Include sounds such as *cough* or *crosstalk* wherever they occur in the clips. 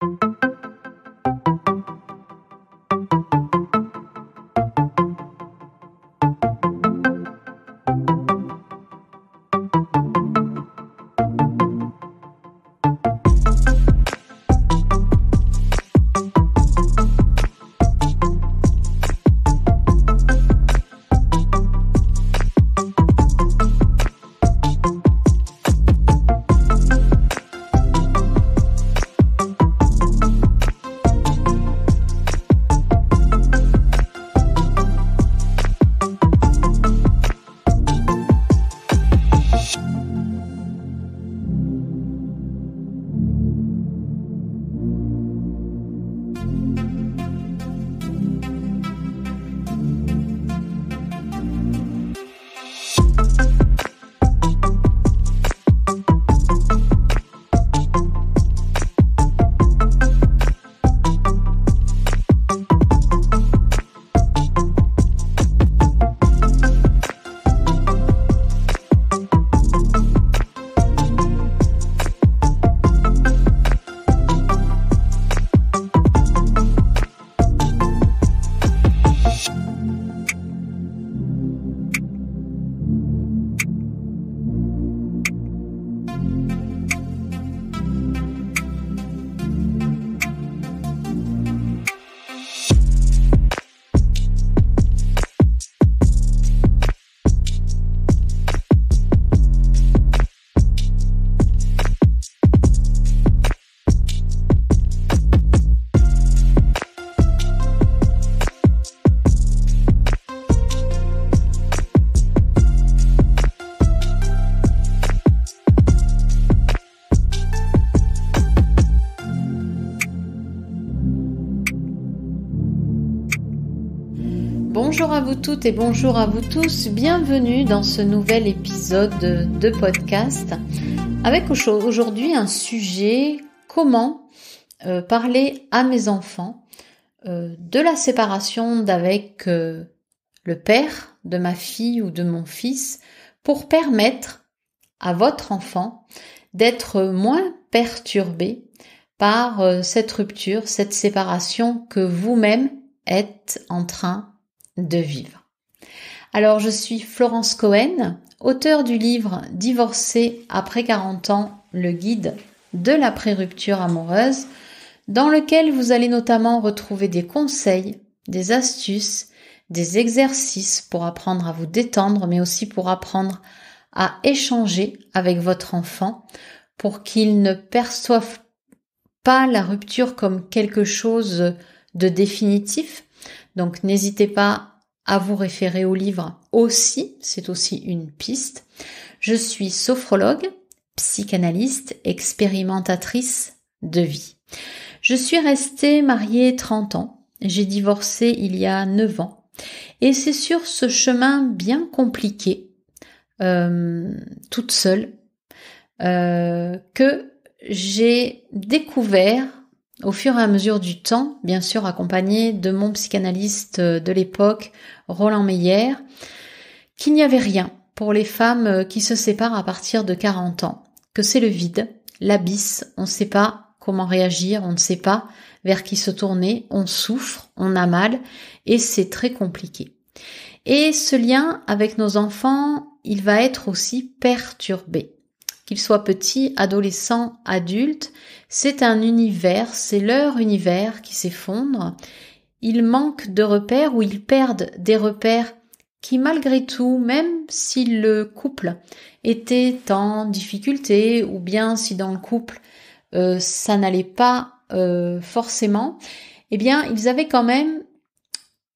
Thank you vous toutes et bonjour à vous tous. Bienvenue dans ce nouvel épisode de podcast avec aujourd'hui un sujet comment euh, parler à mes enfants euh, de la séparation d'avec euh, le père de ma fille ou de mon fils pour permettre à votre enfant d'être moins perturbé par cette rupture, cette séparation que vous-même êtes en train de vivre. Alors je suis Florence Cohen, auteure du livre Divorcé après 40 ans, le guide de la pré-rupture amoureuse, dans lequel vous allez notamment retrouver des conseils, des astuces, des exercices pour apprendre à vous détendre, mais aussi pour apprendre à échanger avec votre enfant pour qu'il ne perçoive pas la rupture comme quelque chose de définitif, donc n'hésitez pas à vous référer au livre aussi, c'est aussi une piste. Je suis sophrologue, psychanalyste, expérimentatrice de vie. Je suis restée mariée 30 ans, j'ai divorcé il y a 9 ans, et c'est sur ce chemin bien compliqué, euh, toute seule, euh, que j'ai découvert au fur et à mesure du temps, bien sûr accompagné de mon psychanalyste de l'époque, Roland Meyer, qu'il n'y avait rien pour les femmes qui se séparent à partir de 40 ans, que c'est le vide, l'abysse, on ne sait pas comment réagir, on ne sait pas vers qui se tourner, on souffre, on a mal, et c'est très compliqué. Et ce lien avec nos enfants, il va être aussi perturbé qu'ils soient petits, adolescents, adultes, c'est un univers, c'est leur univers qui s'effondre. Ils manquent de repères ou ils perdent des repères qui malgré tout, même si le couple était en difficulté ou bien si dans le couple euh, ça n'allait pas euh, forcément, eh bien ils avaient quand même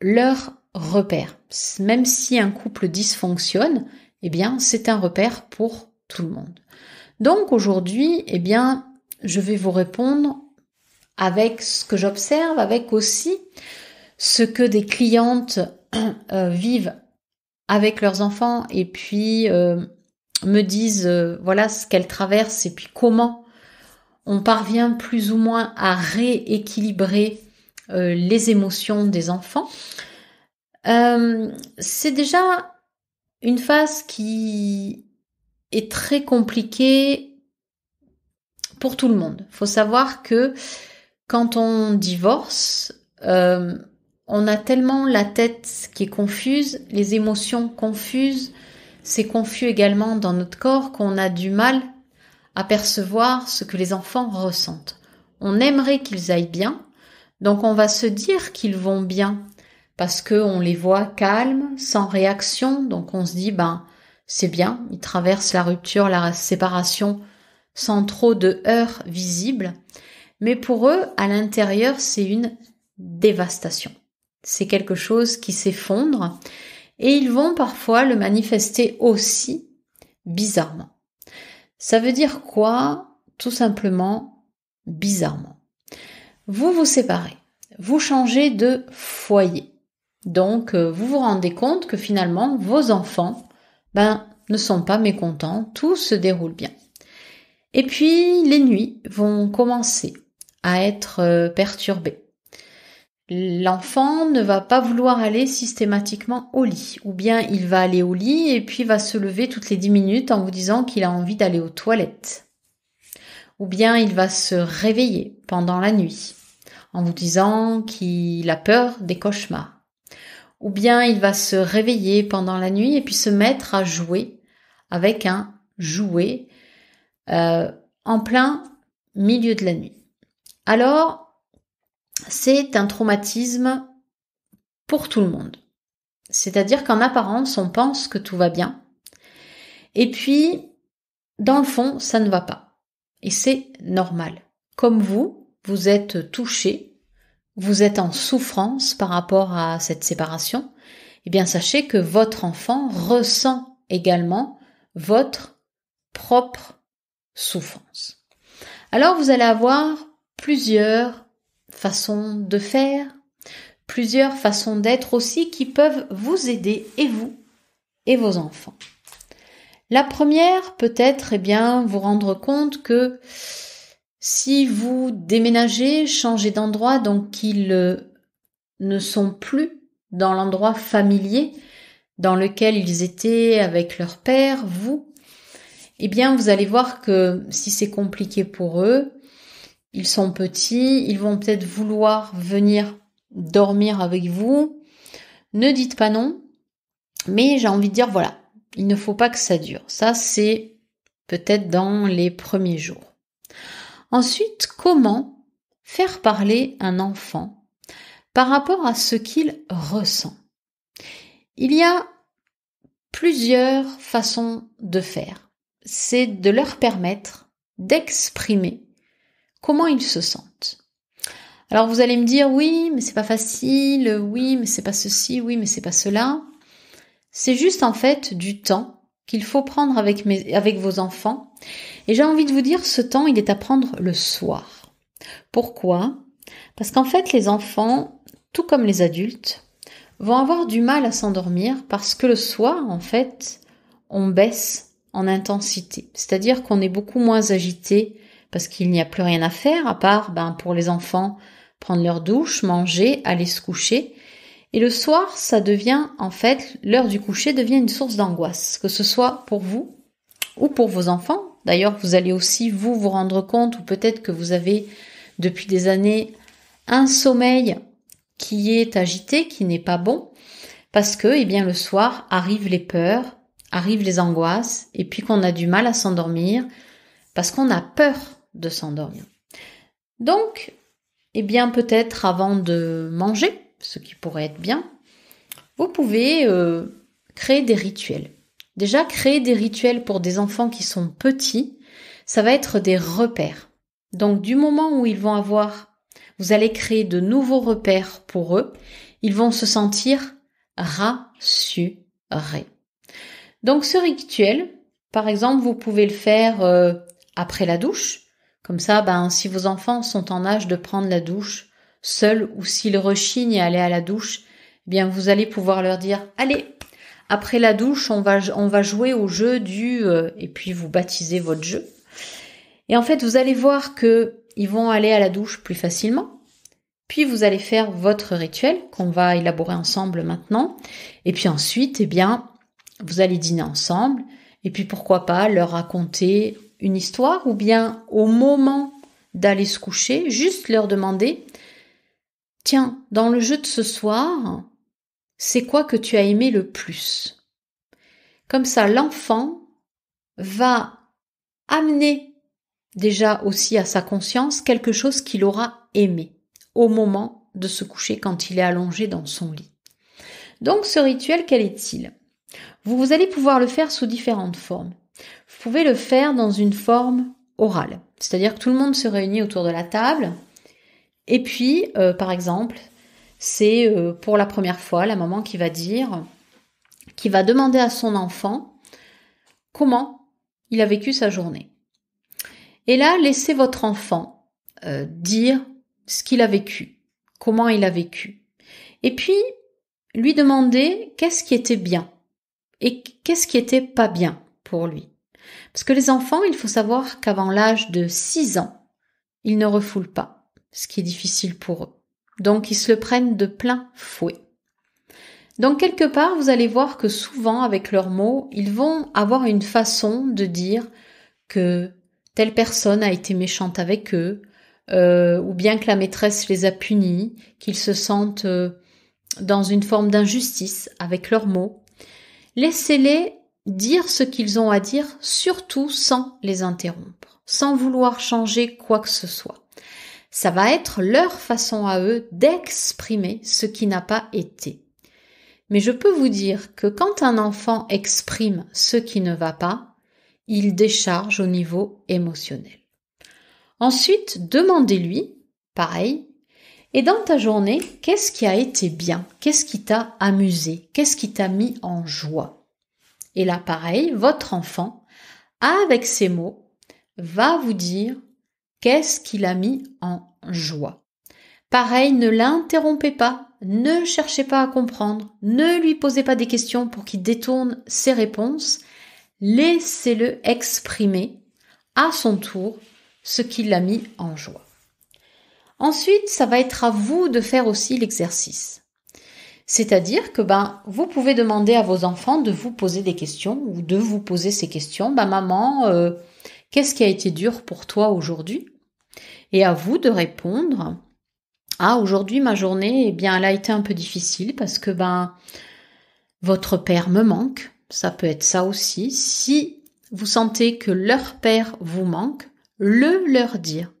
leur repère. Même si un couple dysfonctionne, eh bien c'est un repère pour tout le monde. Donc aujourd'hui, eh bien, je vais vous répondre avec ce que j'observe, avec aussi ce que des clientes *clears throat* euh, vivent avec leurs enfants et puis euh, me disent euh, voilà ce qu'elles traversent et puis comment on parvient plus ou moins à rééquilibrer les émotions des enfants. c'est déjà une phase qui est très compliqué pour tout le monde. Faut savoir que quand on divorce, euh, on a tellement la tête qui est confuse, les émotions confuses, c'est confus également dans notre corps qu'on a du mal à percevoir ce que les enfants ressentent. On aimerait qu'ils aillent bien, donc on va se dire qu'ils vont bien parce que on les voit calmes, sans réaction, donc on se dit ben c'est bien, ils traversent la rupture, la séparation sans trop de heurts visibles, mais pour eux, à l'intérieur, c'est une dévastation. C'est quelque chose qui s'effondre et ils vont parfois le manifester aussi bizarrement. Ça veut dire quoi Tout simplement bizarrement. Vous vous séparez, vous changez de foyer. Donc euh, vous vous rendez compte que finalement vos enfants ben, ne sont pas mécontents, tout se déroule bien. Et puis les nuits vont commencer à être euh, perturbées. L'enfant ne va pas vouloir aller systématiquement au lit, ou bien il va aller au lit et puis va se lever toutes les 10 minutes en vous disant qu'il a envie d'aller aux toilettes. Ou bien il va se réveiller pendant la nuit en vous disant qu'il a peur des cauchemars ou bien il va se réveiller pendant la nuit et puis se mettre à jouer avec un jouet euh, en plein milieu de la nuit. Alors, c'est un traumatisme pour tout le monde. C'est-à-dire qu'en apparence, on pense que tout va bien. Et puis, dans le fond, ça ne va pas. Et c'est normal. Comme vous, vous êtes touché vous êtes en souffrance par rapport à cette séparation, eh bien sachez que votre enfant ressent également votre propre souffrance. Alors vous allez avoir plusieurs façons de faire, plusieurs façons d'être aussi qui peuvent vous aider et vous et vos enfants. La première peut être eh bien vous rendre compte que si vous déménagez, changez d'endroit, donc qu'ils euh, ne sont plus dans l'endroit familier dans lequel ils étaient avec leur père, vous, eh bien vous allez voir que si c'est compliqué pour eux, ils sont petits, ils vont peut-être vouloir venir dormir avec vous. Ne dites pas non, mais j'ai envie de dire voilà, il ne faut pas que ça dure. Ça c'est peut-être dans les premiers jours. Ensuite, comment faire parler un enfant par rapport à ce qu'il ressent Il y a plusieurs façons de faire. C'est de leur permettre d'exprimer comment ils se sentent. Alors vous allez me dire oui, mais c'est pas facile, oui, mais c'est pas ceci, oui, mais c'est pas cela. C'est juste en fait du temps qu'il faut prendre avec, avec vos enfants. Et j'ai envie de vous dire, ce temps, il est à prendre le soir. Pourquoi Parce qu'en fait, les enfants, tout comme les adultes, vont avoir du mal à s'endormir parce que le soir, en fait, on baisse en intensité. C'est-à-dire qu'on est beaucoup moins agité parce qu'il n'y a plus rien à faire à part, ben, pour les enfants, prendre leur douche, manger, aller se coucher. Et le soir, ça devient, en fait, l'heure du coucher devient une source d'angoisse, que ce soit pour vous ou pour vos enfants. D'ailleurs, vous allez aussi vous vous rendre compte, ou peut-être que vous avez depuis des années un sommeil qui est agité, qui n'est pas bon, parce que, eh bien, le soir arrivent les peurs, arrivent les angoisses, et puis qu'on a du mal à s'endormir, parce qu'on a peur de s'endormir. Donc, eh bien, peut-être avant de manger, ce qui pourrait être bien, vous pouvez euh, créer des rituels. Déjà, créer des rituels pour des enfants qui sont petits, ça va être des repères. Donc du moment où ils vont avoir, vous allez créer de nouveaux repères pour eux, ils vont se sentir rassurés. Donc ce rituel, par exemple, vous pouvez le faire euh, après la douche. Comme ça, ben, si vos enfants sont en âge de prendre la douche, Seul ou s'ils rechignent et aller à la douche, eh bien vous allez pouvoir leur dire allez après la douche on va jouer au jeu du euh, et puis vous baptisez votre jeu. Et en fait vous allez voir que ils vont aller à la douche plus facilement. Puis vous allez faire votre rituel qu'on va élaborer ensemble maintenant. Et puis ensuite, eh bien, vous allez dîner ensemble. Et puis pourquoi pas leur raconter une histoire ou bien au moment d'aller se coucher, juste leur demander Tiens, dans le jeu de ce soir, c'est quoi que tu as aimé le plus Comme ça, l'enfant va amener déjà aussi à sa conscience quelque chose qu'il aura aimé au moment de se coucher quand il est allongé dans son lit. Donc ce rituel, quel est-il vous, vous, allez pouvoir le faire sous différentes formes. Vous pouvez le faire dans une forme orale, c'est-à-dire que tout le monde se réunit autour de la table, et puis, euh, par exemple, c'est euh, pour la première fois la maman qui va dire, qui va demander à son enfant comment il a vécu sa journée. Et là, laissez votre enfant euh, dire ce qu'il a vécu, comment il a vécu. Et puis, lui demander qu'est-ce qui était bien et qu'est-ce qui était pas bien pour lui. Parce que les enfants, il faut savoir qu'avant l'âge de 6 ans, ils ne refoulent pas ce qui est difficile pour eux. Donc ils se le prennent de plein fouet. Donc quelque part, vous allez voir que souvent avec leurs mots, ils vont avoir une façon de dire que telle personne a été méchante avec eux, euh, ou bien que la maîtresse les a punis, qu'ils se sentent euh, dans une forme d'injustice avec leurs mots. Laissez-les dire ce qu'ils ont à dire, surtout sans les interrompre, sans vouloir changer quoi que ce soit. Ça va être leur façon à eux d'exprimer ce qui n'a pas été. Mais je peux vous dire que quand un enfant exprime ce qui ne va pas, il décharge au niveau émotionnel. Ensuite, demandez-lui, pareil, et dans ta journée, qu'est-ce qui a été bien Qu'est-ce qui t'a amusé Qu'est-ce qui t'a mis en joie Et là, pareil, votre enfant, avec ces mots, va vous dire Qu'est-ce qui l'a mis en joie Pareil, ne l'interrompez pas, ne cherchez pas à comprendre, ne lui posez pas des questions pour qu'il détourne ses réponses. Laissez-le exprimer à son tour ce qui l'a mis en joie. Ensuite, ça va être à vous de faire aussi l'exercice. C'est-à-dire que ben vous pouvez demander à vos enfants de vous poser des questions ou de vous poser ces questions. Ben maman, euh, Qu'est-ce qui a été dur pour toi aujourd'hui Et à vous de répondre. Ah, aujourd'hui, ma journée, eh bien, elle a été un peu difficile parce que, ben, votre père me manque. Ça peut être ça aussi. Si vous sentez que leur père vous manque, le leur dire.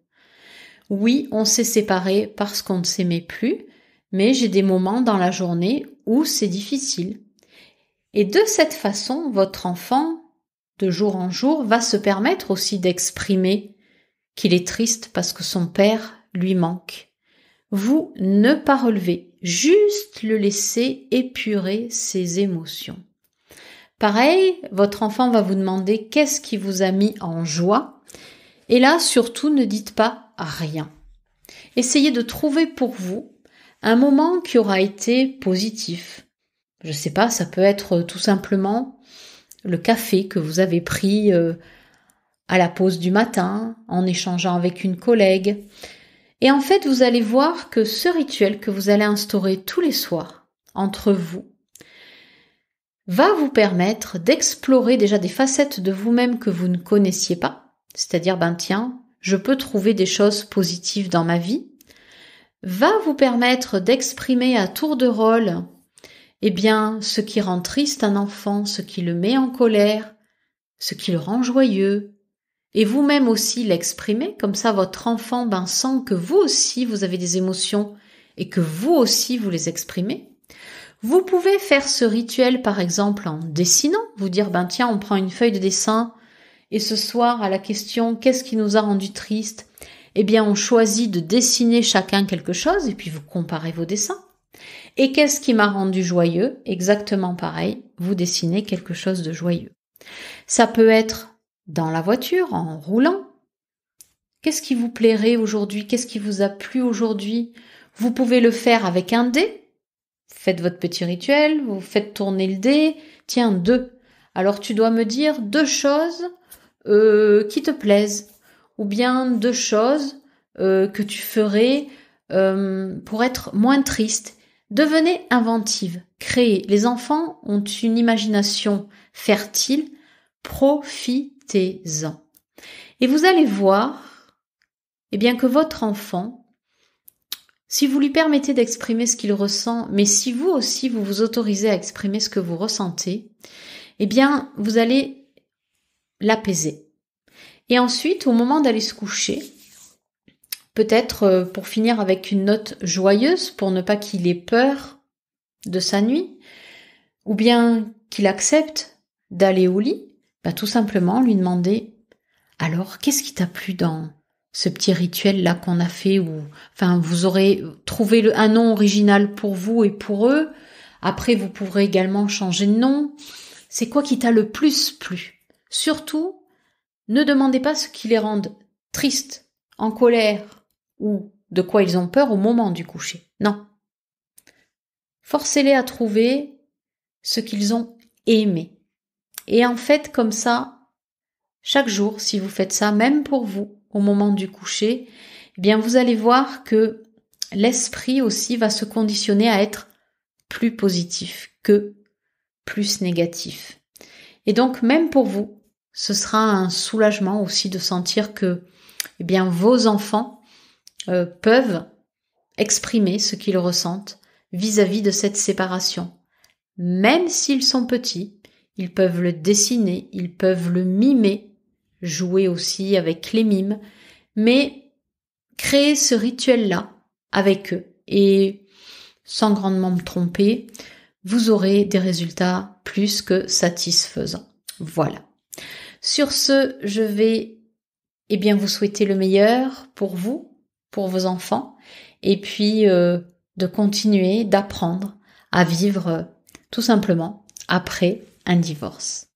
Oui, on s'est séparés parce qu'on ne s'aimait plus, mais j'ai des moments dans la journée où c'est difficile. Et de cette façon, votre enfant de jour en jour, va se permettre aussi d'exprimer qu'il est triste parce que son père lui manque. Vous ne pas relever, juste le laisser épurer ses émotions. Pareil, votre enfant va vous demander qu'est-ce qui vous a mis en joie. Et là, surtout, ne dites pas rien. Essayez de trouver pour vous un moment qui aura été positif. Je sais pas, ça peut être tout simplement le café que vous avez pris euh, à la pause du matin, en échangeant avec une collègue. Et en fait, vous allez voir que ce rituel que vous allez instaurer tous les soirs entre vous va vous permettre d'explorer déjà des facettes de vous-même que vous ne connaissiez pas. C'est-à-dire, ben tiens, je peux trouver des choses positives dans ma vie. Va vous permettre d'exprimer à tour de rôle eh bien, ce qui rend triste un enfant, ce qui le met en colère, ce qui le rend joyeux, et vous-même aussi l'exprimez, comme ça votre enfant ben, sent que vous aussi vous avez des émotions et que vous aussi vous les exprimez. Vous pouvez faire ce rituel par exemple en dessinant, vous dire ben tiens on prend une feuille de dessin et ce soir à la question qu'est-ce qui nous a rendu triste, eh bien on choisit de dessiner chacun quelque chose et puis vous comparez vos dessins. Et qu'est-ce qui m'a rendu joyeux Exactement pareil, vous dessinez quelque chose de joyeux. Ça peut être dans la voiture, en roulant. Qu'est-ce qui vous plairait aujourd'hui Qu'est-ce qui vous a plu aujourd'hui Vous pouvez le faire avec un dé. Faites votre petit rituel, vous faites tourner le dé. Tiens, deux. Alors tu dois me dire deux choses euh, qui te plaisent ou bien deux choses euh, que tu ferais euh, pour être moins triste. Devenez inventive, créez. Les enfants ont une imagination fertile, profitez-en. Et vous allez voir, eh bien, que votre enfant, si vous lui permettez d'exprimer ce qu'il ressent, mais si vous aussi vous vous autorisez à exprimer ce que vous ressentez, eh bien, vous allez l'apaiser. Et ensuite, au moment d'aller se coucher, Peut-être euh, pour finir avec une note joyeuse pour ne pas qu'il ait peur de sa nuit, ou bien qu'il accepte d'aller au lit, bah, tout simplement lui demander alors qu'est-ce qui t'a plu dans ce petit rituel là qu'on a fait où enfin vous aurez trouvé un nom original pour vous et pour eux. Après vous pourrez également changer de nom. C'est quoi qui t'a le plus plu Surtout, ne demandez pas ce qui les rende tristes, en colère, ou de quoi ils ont peur au moment du coucher. Non. Forcez-les à trouver ce qu'ils ont aimé. Et en fait, comme ça, chaque jour, si vous faites ça, même pour vous, au moment du coucher, eh bien, vous allez voir que l'esprit aussi va se conditionner à être plus positif que plus négatif. Et donc, même pour vous, ce sera un soulagement aussi de sentir que, eh bien, vos enfants euh, peuvent exprimer ce qu'ils ressentent vis-à-vis de cette séparation. Même s'ils sont petits, ils peuvent le dessiner, ils peuvent le mimer, jouer aussi avec les mimes, mais créer ce rituel-là avec eux. Et sans grandement me tromper, vous aurez des résultats plus que satisfaisants. Voilà. Sur ce, je vais eh bien, vous souhaiter le meilleur pour vous, pour vos enfants et puis euh, de continuer d'apprendre à vivre euh, tout simplement après un divorce.